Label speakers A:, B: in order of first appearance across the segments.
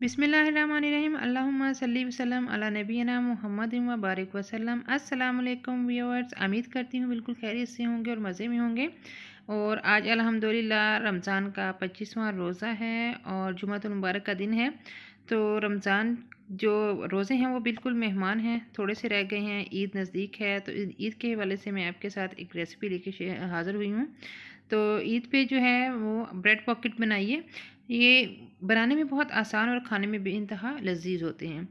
A: बिसमीम् अल्लाहुम्मा सल्ली वसलम अला नबीना मोहम्मद वबारक वसलम वालेकुम व्यूअर्स उम्मीद करती हूँ बिल्कुल खैरियत से होंगे और मज़े में होंगे और आज अल्हम्दुलिल्लाह रमज़ान का पच्चीसवां रोज़ा है और मुबारक का दिन है तो रमज़ान जो रोज़े हैं वो बिल्कुल मेहमान हैं थोड़े से रह गए हैं ईद नज़दीक है तो ईद के हवाले से मैं आपके साथ एक रेसिपी लेके हाज़िर हुई हूँ तो ईद पे जो है वो ब्रेड पॉकेट बनाइए ये बनाने में बहुत आसान और खाने में भी इंतहा लजीज होते हैं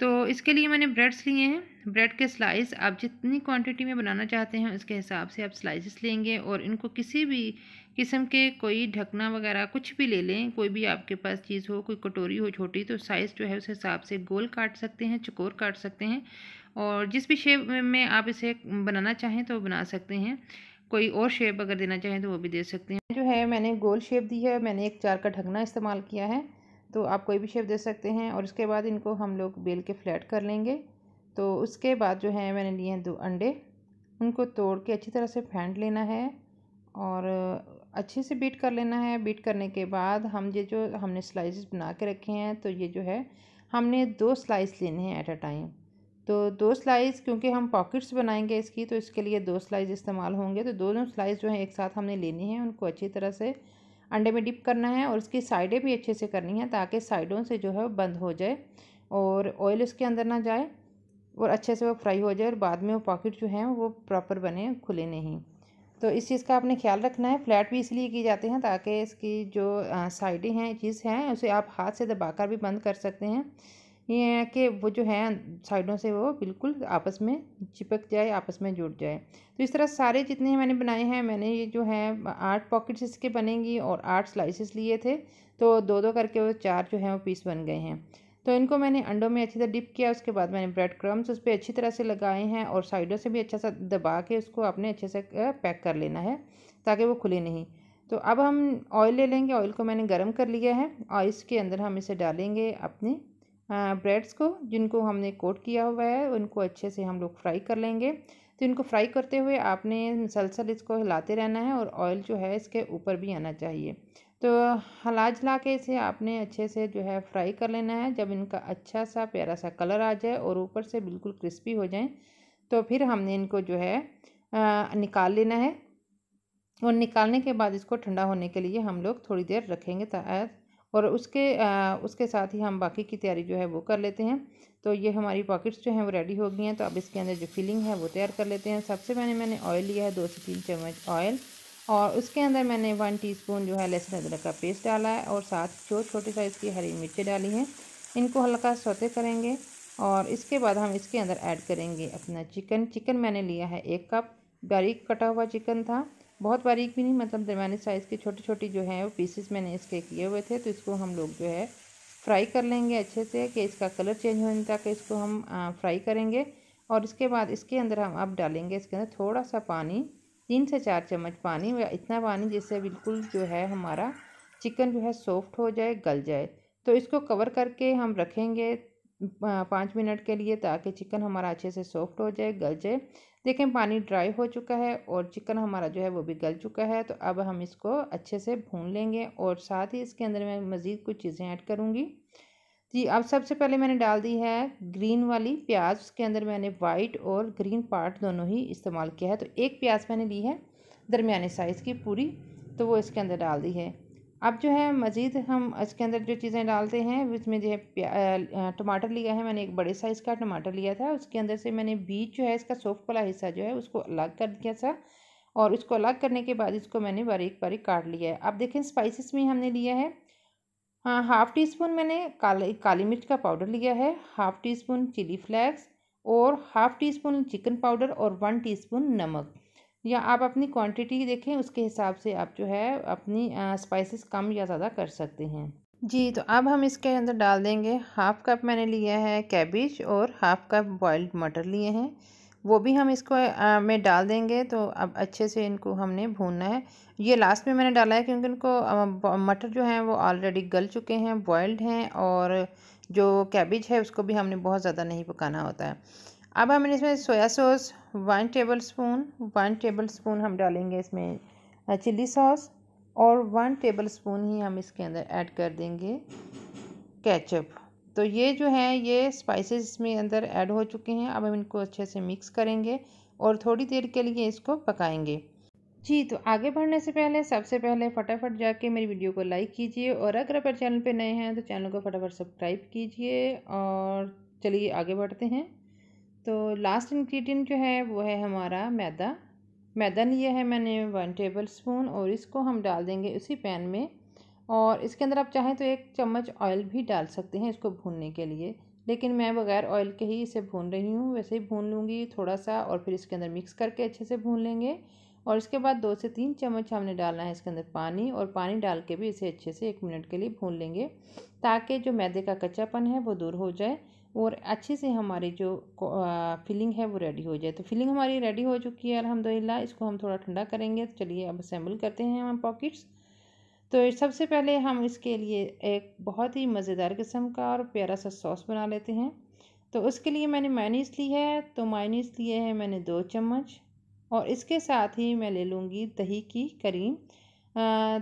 A: तो इसके लिए मैंने ब्रेड्स लिए हैं ब्रेड के स्लाइस आप जितनी क्वांटिटी में बनाना चाहते हैं उसके हिसाब से आप स्लाइसेस लेंगे और इनको किसी भी किस्म के कोई ढकना वगैरह कुछ भी ले लें कोई भी आपके पास चीज़ हो कोई कटोरी हो छोटी तो साइज़ जो है उस हिसाब से गोल काट सकते हैं चकोर काट सकते हैं और जिस भी शेप में आप इसे बनाना चाहें तो बना सकते हैं कोई और शेप अगर देना चाहें तो वो भी दे सकते हैं जो है मैंने गोल शेप दी है मैंने एक चार का ढकना इस्तेमाल किया है तो आप कोई भी शेप दे सकते हैं और उसके बाद इनको हम लोग बेल के फ्लैट कर लेंगे तो उसके बाद जो है मैंने लिए हैं दो अंडे उनको तोड़ के अच्छी तरह से फेंट लेना है और अच्छे से बीट कर लेना है बीट करने के बाद हम ये जो हमने स्लाइसेस बना के रखे हैं तो ये जो है हमने दो स्लाइस लेने हैं एट अ टाइम तो दो स्लाइस क्योंकि हम पॉकेट्स बनाएंगे इसकी तो इसके लिए दो स्लाइस इस्तेमाल होंगे तो दोनों स्लाइस जो हैं एक साथ हमने लेनी है उनको अच्छी तरह से अंडे में डिप करना है और उसकी साइडें भी अच्छे से करनी है ताकि साइडों से जो है बंद हो जाए और ऑयल इसके अंदर ना जाए और अच्छे से वो फ्राई हो जाए और बाद में वो पॉकेट जो हैं वो प्रॉपर बने खुले नहीं तो इस चीज़ का आपने ख्याल रखना है फ्लैट भी इसलिए की जाते हैं ताकि इसकी जो साइडें हैं चीज़ हैं उसे आप हाथ से दबाकर भी बंद कर सकते हैं ये है कि वो जो है साइडों से वो बिल्कुल आपस में चिपक जाए आपस में जुड़ जाए तो इस तरह सारे जितने मैंने बनाए हैं मैंने ये जो है आठ पॉकेट्स इसके बनेंगी और आठ स्लाइसेस लिए थे तो दो दो करके वो चार जो हैं वो पीस बन गए हैं तो इनको मैंने अंडों में अच्छी तरह डिप किया उसके बाद मैंने ब्रेड क्रम्स उस पर अच्छी तरह से लगाए हैं और साइडों से भी अच्छा सा दबा के उसको आपने अच्छे से पैक कर लेना है ताकि वो खुले नहीं तो अब हम ऑयल ले लेंगे ऑयल को मैंने गर्म कर लिया है और इसके अंदर हम इसे डालेंगे अपनी ब्रेड्स हाँ, को जिनको हमने कोट किया हुआ है उनको अच्छे से हम लोग फ्राई कर लेंगे तो इनको फ्राई करते हुए आपने मुसलसल इसको हिलाते रहना है और ऑयल जो है इसके ऊपर भी आना चाहिए तो हिला जला के इसे आपने अच्छे से जो है फ्राई कर लेना है जब इनका अच्छा सा प्यारा सा कलर आ जाए और ऊपर से बिल्कुल क्रिस्पी हो जाए तो फिर हमने इनको जो है आ, निकाल लेना है और निकालने के बाद इसको ठंडा होने के लिए हम लोग थोड़ी देर रखेंगे और उसके आ, उसके साथ ही हम बाकी की तैयारी जो है वो कर लेते हैं तो ये हमारी पॉकेट्स जो हैं वो रेडी हो गई हैं तो अब इसके अंदर जो फिलिंग है वो तैयार कर लेते हैं सबसे पहले मैंने ऑयल लिया है दो से तीन चम्मच ऑयल और उसके अंदर मैंने वन टीस्पून जो है लहसुन अदरक का पेस्ट डाला है और साथ जो छोटे साइज़ की हरी मिर्ची डाली हैं इनको हल्का सोते करेंगे और इसके बाद हम इसके अंदर ऐड करेंगे अपना चिकन चिकन मैंने लिया है एक कप बारीक कटा हुआ चिकन था बहुत बारीक भी नहीं मतलब दरमियाने साइज़ के छोटे छोटे जो है वो पीसेस मैंने इसके किए हुए थे तो इसको हम लोग जो है फ्राई कर लेंगे अच्छे से कि इसका कलर चेंज होने तक इसको हम फ्राई करेंगे और इसके बाद इसके अंदर हम अब डालेंगे इसके अंदर थोड़ा सा पानी तीन से चार चम्मच पानी इतना पानी जिससे बिल्कुल जो है हमारा चिकन जो है सॉफ्ट हो जाए गल जाए तो इसको कवर करके हम रखेंगे पाँच मिनट के लिए ताकि चिकन हमारा अच्छे से सॉफ्ट हो जाए गल जाए देखें पानी ड्राई हो चुका है और चिकन हमारा जो है वो भी गल चुका है तो अब हम इसको अच्छे से भून लेंगे और साथ ही इसके अंदर मैं मज़ीद कुछ चीज़ें ऐड करूँगी जी अब सबसे पहले मैंने डाल दी है ग्रीन वाली प्याज उसके अंदर मैंने वाइट और ग्रीन पार्ट दोनों ही इस्तेमाल किया है तो एक प्याज मैंने ली है दरमिया साइज़ की पूरी तो वो इसके अंदर डाल दी है अब जो है मज़ीद हम इसके अंदर जो चीज़ें डालते हैं उसमें जो है टमाटर लिया है मैंने एक बड़े साइज़ का टमाटर लिया था उसके अंदर से मैंने बीज जो है इसका सोफ वाला हिस्सा जो है उसको अलग कर दिया था और उसको अलग करने के बाद इसको मैंने बारीक बारीक काट लिया है अब देखें स्पाइसिस में हमने लिया है हाँ हाफ़ टी स्पून मैंने काली काली मिर्च का पाउडर लिया है half teaspoon chilli flakes और half teaspoon chicken powder और वन टी स्पून नमक या आप अपनी क्वांटिटी देखें उसके हिसाब से आप जो है अपनी स्पाइसेस कम या ज़्यादा कर सकते हैं जी तो अब हम इसके अंदर डाल देंगे हाफ़ कप मैंने लिया है कैबिज और हाफ़ कप बॉयल्ड मटर लिए हैं वो भी हम इसको आ, में डाल देंगे तो अब अच्छे से इनको हमने भूनना है ये लास्ट में मैंने डाला है क्योंकि इनको मटर जो हैं वो ऑलरेडी गल चुके हैं बॉयल्ड हैं और जो कैबिज है उसको भी हमने बहुत ज़्यादा नहीं पकाना होता है अब हम इसमें soya sauce one tablespoon one tablespoon हम डालेंगे इसमें चिल्ली सॉस और वन टेबल स्पून ही हम इसके अंदर ऐड कर देंगे कैचअप तो ये जो है ये स्पाइसेस इसमें अंदर ऐड हो चुके हैं अब हम इनको अच्छे से मिक्स करेंगे और थोड़ी देर के लिए इसको पकाएंगे जी तो आगे बढ़ने से पहले सबसे पहले फटाफट जाके मेरी वीडियो को लाइक कीजिए और अगर आप चैनल पे नए हैं तो चैनल को फटाफट सब्सक्राइब कीजिए और चलिए आगे बढ़ते हैं तो लास्ट इंग्रेडिएंट जो है वो है हमारा मैदा मैदा लिया है मैंने वन टेबल स्पून और इसको हम डाल देंगे उसी पैन में और इसके अंदर आप चाहें तो एक चम्मच ऑयल भी डाल सकते हैं इसको भूनने के लिए लेकिन मैं बगैर ऑयल के ही इसे भून रही हूँ वैसे ही भून लूँगी थोड़ा सा और फिर इसके अंदर मिक्स करके अच्छे से भून लेंगे और इसके बाद दो से तीन चम्मच हमने डालना है इसके अंदर पानी और पानी डाल के भी इसे अच्छे से एक मिनट के लिए भून लेंगे ताकि जो मैदे का कच्चापन है वो दूर हो जाए और अच्छे से हमारी जो फिलिंग है वो रेडी हो जाए तो फिलिंग हमारी रेडी हो चुकी है अलहमदिल्ला इसको हम थोड़ा ठंडा करेंगे तो चलिए अब असेंबल करते हैं हम पॉकेट्स तो सबसे पहले हम इसके लिए एक बहुत ही मज़ेदार किस्म का और प्यारा सा सॉस बना लेते हैं तो उसके लिए मैंने मायनीस ली है तो मायनीस लिए है मैंने दो चम्मच और इसके साथ ही मैं ले लूँगी दही की करीम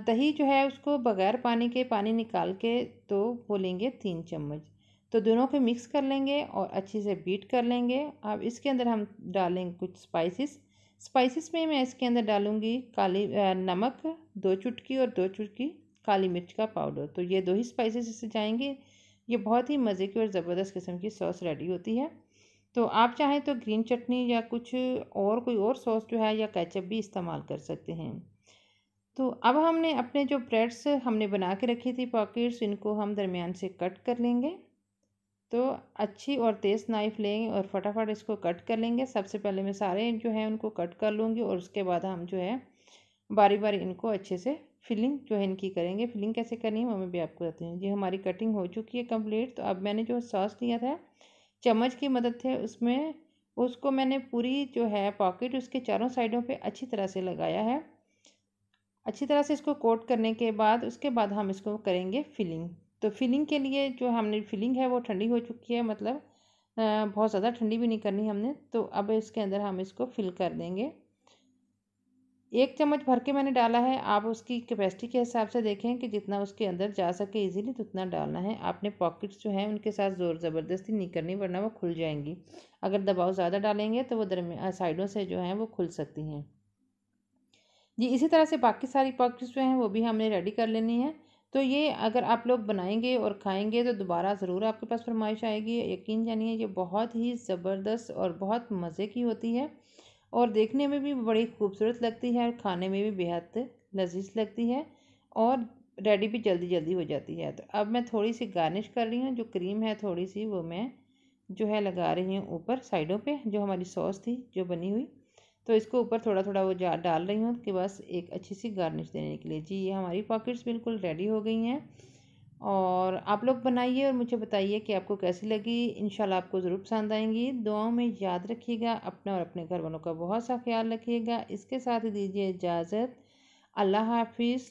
A: दही जो है उसको बगैर पानी के पानी निकाल के तो बोलेंगे तीन चम्मच तो दोनों को मिक्स कर लेंगे और अच्छे से बीट कर लेंगे अब इसके अंदर हम डालेंगे कुछ स्पाइसेस स्पाइसेस में मैं इसके अंदर डालूँगी काली नमक दो चुटकी और दो चुटकी काली मिर्च का पाउडर तो ये दो ही स्पाइसेस इससे जाएंगे ये बहुत ही मज़े की और ज़बरदस्त किस्म की सॉस रेडी होती है तो आप चाहें तो ग्रीन चटनी या कुछ और कोई और सॉस जो है या कैचअप भी इस्तेमाल कर सकते हैं तो अब हमने अपने जो ब्रेड्स हमने बना के रखी थी पॉकेट्स इनको हम दरमियान से कट कर लेंगे तो अच्छी और तेज़ नाइफ़ लेंगे और फटाफट इसको कट कर लेंगे सबसे पहले मैं सारे जो है उनको कट कर लूँगी और उसके बाद हम जो है बारी बारी इनको अच्छे से फिलिंग जो है इनकी करेंगे फिलिंग कैसे करनी है वो मैं भी आपको बताती हूँ जी हमारी कटिंग हो चुकी है कम्प्लीट तो अब मैंने जो सॉस लिया था चम्मच की मदद से उसमें उसको मैंने पूरी जो है पॉकेट उसके चारों साइडों पे अच्छी तरह से लगाया है अच्छी तरह से इसको कोट करने के बाद उसके बाद हम इसको करेंगे फिलिंग तो फिलिंग के लिए जो हमने फिलिंग है वो ठंडी हो चुकी है मतलब बहुत ज़्यादा ठंडी भी नहीं करनी हमने तो अब इसके अंदर हम इसको फिल कर देंगे एक चम्मच भर के मैंने डाला है आप उसकी कैपेसिटी के हिसाब से देखें कि जितना उसके अंदर जा सके इजीली तो उतना डालना है आपने पॉकेट्स जो हैं उनके साथ ज़ोर ज़बरदस्ती नहीं करनी वरना वो खुल जाएंगी अगर दबाव ज़्यादा डालेंगे तो वो दरमिया साइडों से जो हैं वो खुल सकती हैं जी इसी तरह से बाकी सारी पॉकेट्स जो हैं वो भी हमने रेडी कर लेनी है तो ये अगर आप लोग बनाएंगे और खाएंगे तो दोबारा ज़रूर आपके पास फरमाइश आएगी यकीन जानिए ये बहुत ही ज़बरदस्त और बहुत मज़े की होती है और देखने में भी बड़ी खूबसूरत लगती है और खाने में भी बेहद लजीज लगती है और रेडी भी जल्दी जल्दी हो जाती है तो अब मैं थोड़ी सी गार्निश कर रही हूँ जो क्रीम है थोड़ी सी वो मैं जो है लगा रही हूँ ऊपर साइडों पे जो हमारी सॉस थी जो बनी हुई तो इसको ऊपर थोड़ा थोड़ा वो डाल रही हूँ कि बस एक अच्छी सी गार्निश देने के लिए जी ये हमारी पॉकेट्स बिल्कुल रेडी हो गई हैं और आप लोग बनाइए और मुझे बताइए कि आपको कैसी लगी इन आपको ज़रूर पसंद आएंगी दुआओं में याद रखिएगा अपने और अपने घर वालों का बहुत सा ख्याल रखिएगा इसके साथ ही दीजिए इजाज़त अल्लाह हाफिज़